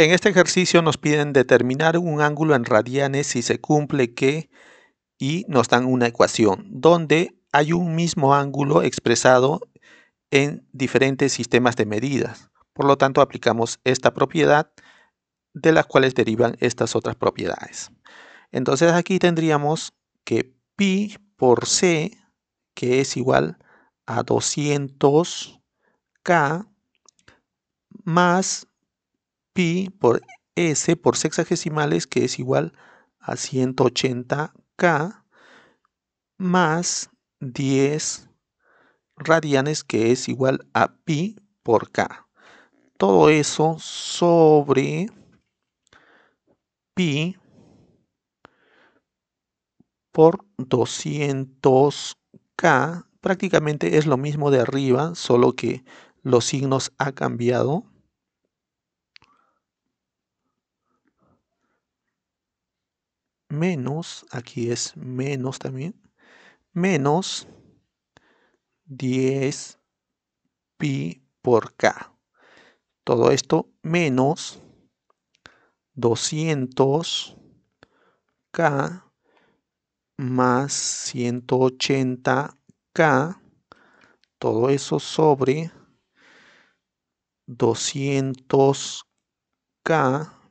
En este ejercicio nos piden determinar un ángulo en radianes si se cumple que y nos dan una ecuación donde hay un mismo ángulo expresado en diferentes sistemas de medidas. Por lo tanto, aplicamos esta propiedad de las cuales derivan estas otras propiedades. Entonces aquí tendríamos que pi por c, que es igual a 200k, más pi por s por sexagesimales que es igual a 180k más 10 radianes que es igual a pi por k. Todo eso sobre pi por 200k prácticamente es lo mismo de arriba, solo que los signos ha cambiado. menos, aquí es menos también, menos 10 pi por k. Todo esto menos 200k más 180k, todo eso sobre 200k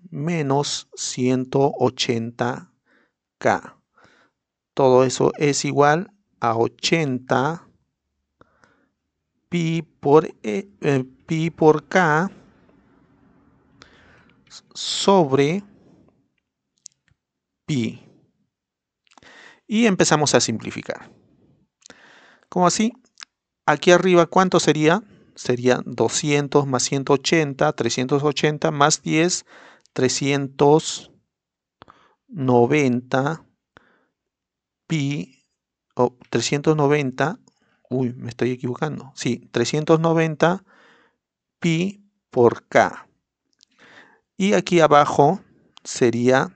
menos 180k. K. Todo eso es igual a 80 pi por, e, eh, pi por K sobre pi. Y empezamos a simplificar. Como así, aquí arriba, ¿cuánto sería? Sería 200 más 180, 380 más 10, 300. 90 pi o 390 uy me estoy equivocando sí 390 pi por k y aquí abajo sería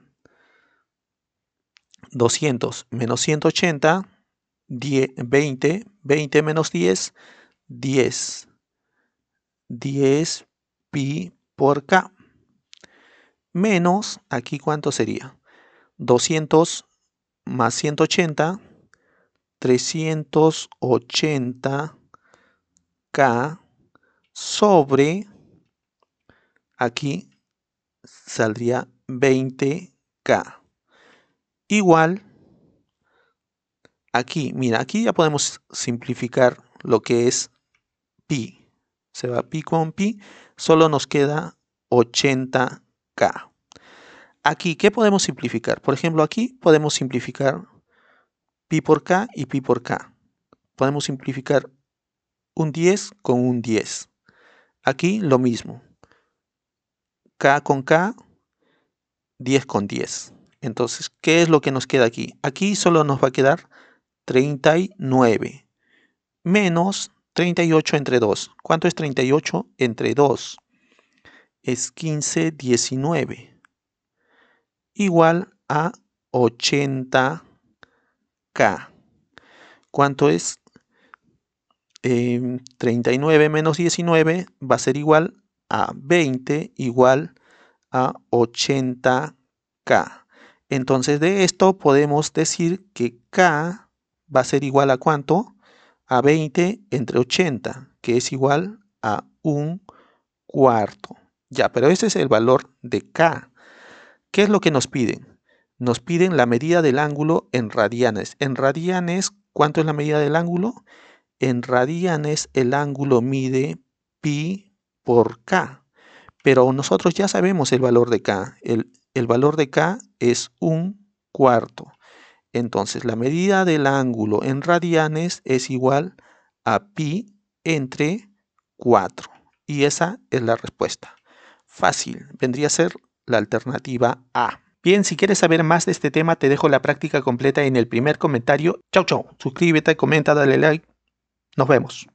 200 menos 180 10, 20 20 menos 10 10 10 pi por k menos aquí cuánto sería 200 más 180, 380K sobre, aquí saldría 20K. Igual, aquí, mira, aquí ya podemos simplificar lo que es pi. Se va pi con pi, solo nos queda 80K. Aquí, ¿qué podemos simplificar? Por ejemplo, aquí podemos simplificar pi por k y pi por k. Podemos simplificar un 10 con un 10. Aquí lo mismo. k con k, 10 con 10. Entonces, ¿qué es lo que nos queda aquí? Aquí solo nos va a quedar 39 menos 38 entre 2. ¿Cuánto es 38 entre 2? Es 15, 19 igual a 80K. ¿Cuánto es? 39 em, menos 19 va a ser igual a 20 igual a 80K. Entonces de esto podemos decir que K va a ser igual a cuánto? A 20 entre 80, que es igual a un cuarto. Ya, pero este es el valor de K. ¿Qué es lo que nos piden? Nos piden la medida del ángulo en radianes. En radianes, ¿cuánto es la medida del ángulo? En radianes el ángulo mide pi por k. Pero nosotros ya sabemos el valor de k. El, valor de k es un cuarto. Entonces la medida del ángulo en radianes es igual a pi entre 4. Y esa es la respuesta. Fácil, vendría a ser la alternativa A. Bien, si quieres saber más de este tema, te dejo la práctica completa en el primer comentario. Chau, chau. Suscríbete, comenta, dale like. Nos vemos.